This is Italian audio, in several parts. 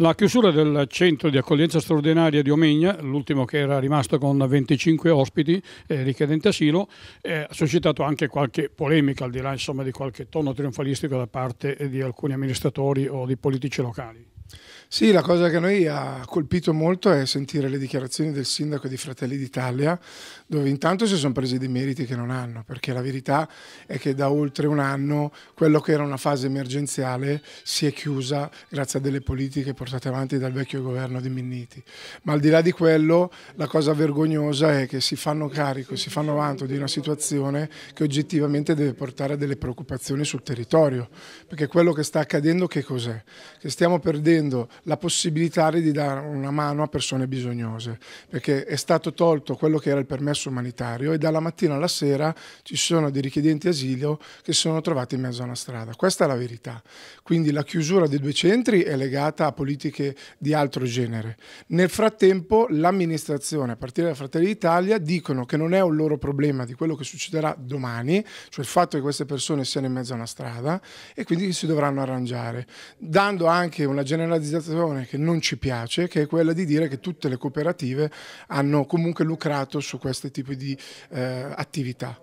La chiusura del centro di accoglienza straordinaria di Omegna, l'ultimo che era rimasto con 25 ospiti eh, richiedenti asilo, eh, ha suscitato anche qualche polemica, al di là insomma, di qualche tono trionfalistico da parte eh, di alcuni amministratori o di politici locali. Sì, la cosa che a noi ha colpito molto è sentire le dichiarazioni del sindaco di Fratelli d'Italia, dove intanto si sono presi dei meriti che non hanno, perché la verità è che da oltre un anno quello che era una fase emergenziale si è chiusa grazie a delle politiche portate avanti dal vecchio governo di Minniti. Ma al di là di quello, la cosa vergognosa è che si fanno carico, si fanno vanto di una situazione che oggettivamente deve portare a delle preoccupazioni sul territorio, perché quello che sta accadendo che cos'è? Che stiamo perdendo la possibilità di dare una mano a persone bisognose, perché è stato tolto quello che era il permesso umanitario e dalla mattina alla sera ci sono dei richiedenti asilo che si sono trovati in mezzo a una strada. Questa è la verità. Quindi la chiusura dei due centri è legata a politiche di altro genere. Nel frattempo l'amministrazione, a partire da Fratelli d'Italia, dicono che non è un loro problema di quello che succederà domani, cioè il fatto che queste persone siano in mezzo a una strada e quindi si dovranno arrangiare, dando anche una generalizzazione posizione che non ci piace, che è quella di dire che tutte le cooperative hanno comunque lucrato su questo tipo di eh, attività.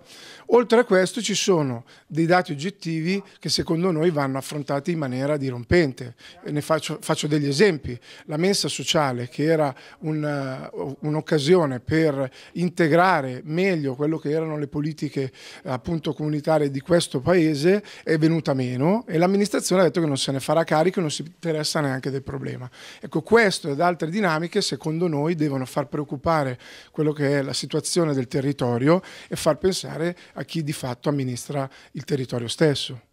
Oltre a questo ci sono dei dati oggettivi che secondo noi vanno affrontati in maniera dirompente. Ne faccio, faccio degli esempi. La mensa sociale, che era eh, un'occasione per integrare meglio quello che erano le politiche appunto, comunitarie di questo paese, è venuta meno e l'amministrazione ha detto che non se ne farà carico e non si interessa neanche del problema problema. Ecco, questo ed altre dinamiche secondo noi devono far preoccupare quello che è la situazione del territorio e far pensare a chi di fatto amministra il territorio stesso.